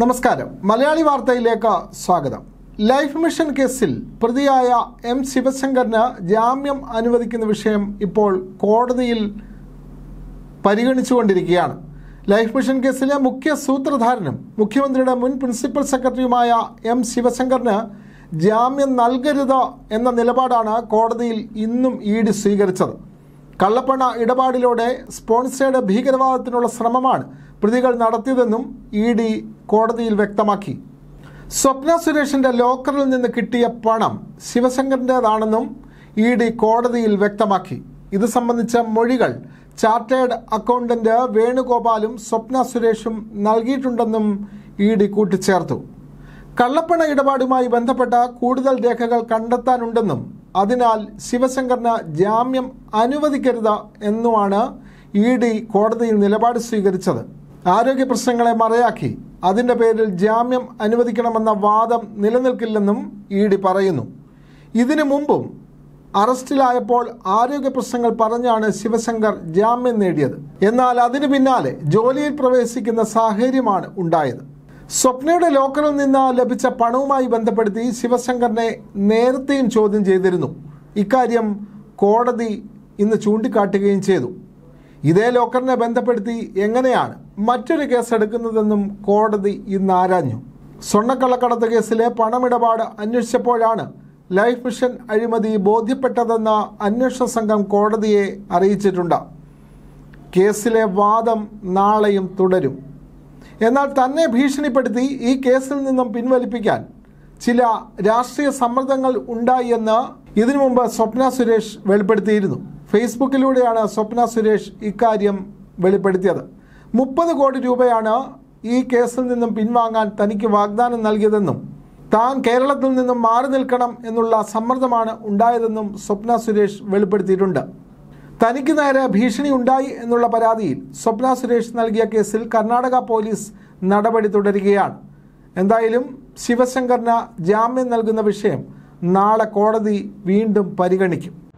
നമസ്കാരം മലയാളി വാർത്തയിലേക്ക് സ്വാഗതം ലൈഫ് മിഷൻ കേസിൽ പ്രതിയായ എം ശിവശങ്കറിന് ജാമ്യം അനുവദിക്കുന്ന വിഷയം ഇപ്പോൾ കോടതിയിൽ പരിഗണിച്ചുകൊണ്ടിരിക്കുകയാണ് ലൈഫ് മിഷൻ കേസിലെ മുഖ്യ സൂത്രധാരനും മുഖ്യമന്ത്രിയുടെ മുൻ പ്രിൻസിപ്പൽ സെക്രട്ടറിയുമായ എം ശിവശങ്കറിന് ജാമ്യം നൽകരുത് എന്ന നിലപാടാണ് കോടതിയിൽ ഇന്നും ഇ ഡി സ്വീകരിച്ചത് കള്ളപ്പണ ഇടപാടിലൂടെ സ്പോൺസേഡ് ഭീകരവാദത്തിനുള്ള ശ്രമമാണ് പ്രതികൾ നടത്തിയതെന്നും ഇ ഡി കോടതിയിൽ വ്യക്തമാക്കി സ്വപ്ന സുരേഷിൻ്റെ ലോക്കറിൽ നിന്ന് കിട്ടിയ പണം ശിവശങ്കറിൻ്റേതാണെന്നും ഇ ഡി കോടതിയിൽ വ്യക്തമാക്കി ഇത് സംബന്ധിച്ച മൊഴികൾ ചാർട്ടേഡ് അക്കൗണ്ടന്റ് വേണുഗോപാലും സ്വപ്ന സുരേഷും നൽകിയിട്ടുണ്ടെന്നും ഇ ഡി കൂട്ടിച്ചേർത്തു കള്ളപ്പണ ഇടപാടുമായി ബന്ധപ്പെട്ട കൂടുതൽ രേഖകൾ കണ്ടെത്താനുണ്ടെന്നും അതിനാൽ ശിവശങ്കറിന് ജാമ്യം അനുവദിക്കരുത് എന്നുമാണ് ഇ ഡി കോടതിയിൽ നിലപാട് സ്വീകരിച്ചത് ആരോഗ്യ പ്രശ്നങ്ങളെ മറയാക്കി അതിൻ്റെ പേരിൽ ജാമ്യം അനുവദിക്കണമെന്ന വാദം നിലനിൽക്കില്ലെന്നും ഇ ഡി പറയുന്നു ഇതിനു മുമ്പും അറസ്റ്റിലായപ്പോൾ ആരോഗ്യ പ്രശ്നങ്ങൾ പറഞ്ഞാണ് ശിവശങ്കർ ജാമ്യം നേടിയത് എന്നാൽ അതിനു പിന്നാലെ ജോലിയിൽ പ്രവേശിക്കുന്ന സാഹചര്യമാണ് ഉണ്ടായത് സ്വപ്നയുടെ ലോക്കറിൽ നിന്ന് ലഭിച്ച പണവുമായി ബന്ധപ്പെടുത്തി ശിവശങ്കറിനെ നേരത്തെയും ചോദ്യം ചെയ്തിരുന്നു ഇക്കാര്യം കോടതി ഇന്ന് ചൂണ്ടിക്കാട്ടുകയും ചെയ്തു ഇതേ ലോക്കറിനെ ബന്ധപ്പെടുത്തി എങ്ങനെയാണ് മറ്റൊരു കേസെടുക്കുന്നതെന്നും കോടതി ഇന്ന് ആരാഞ്ഞു സ്വർണ്ണക്കള്ളക്കടത്ത് കേസിലെ പണമിടപാട് അന്വേഷിച്ചപ്പോഴാണ് ലൈഫ് മിഷൻ അഴിമതി ബോധ്യപ്പെട്ടതെന്ന അന്വേഷണ സംഘം കോടതിയെ അറിയിച്ചിട്ടുണ്ട് കേസിലെ വാദം നാളെയും തുടരും എന്നാൽ തന്നെ ഭീഷണിപ്പെടുത്തി ഈ കേസിൽ നിന്നും പിൻവലിപ്പിക്കാൻ ചില രാഷ്ട്രീയ സമ്മർദ്ദങ്ങൾ ഉണ്ടായി എന്ന് ഇതിനു മുമ്പ് സ്വപ്ന സുരേഷ് വെളിപ്പെടുത്തിയിരുന്നു ഫേസ്ബുക്കിലൂടെയാണ് സ്വപ്ന സുരേഷ് ഇക്കാര്യം വെളിപ്പെടുത്തിയത് മുപ്പത് കോടി രൂപയാണ് ഈ കേസിൽ നിന്നും പിൻവാങ്ങാൻ തനിക്ക് വാഗ്ദാനം നൽകിയതെന്നും താൻ കേരളത്തിൽ നിന്നും മാറി നിൽക്കണം എന്നുള്ള സമ്മർദ്ദമാണ് ഉണ്ടായതെന്നും സ്വപ്ന സുരേഷ് വെളിപ്പെടുത്തിയിട്ടുണ്ട് തനിക്ക് നേരെ ഭീഷണി ഉണ്ടായി എന്നുള്ള പരാതിയിൽ സ്വപ്ന സുരേഷ് നൽകിയ കേസിൽ കർണാടക പോലീസ് നടപടി തുടരുകയാണ് എന്തായാലും ശിവശങ്കറിന് ജാമ്യം നൽകുന്ന വിഷയം നാളെ കോടതി വീണ്ടും പരിഗണിക്കും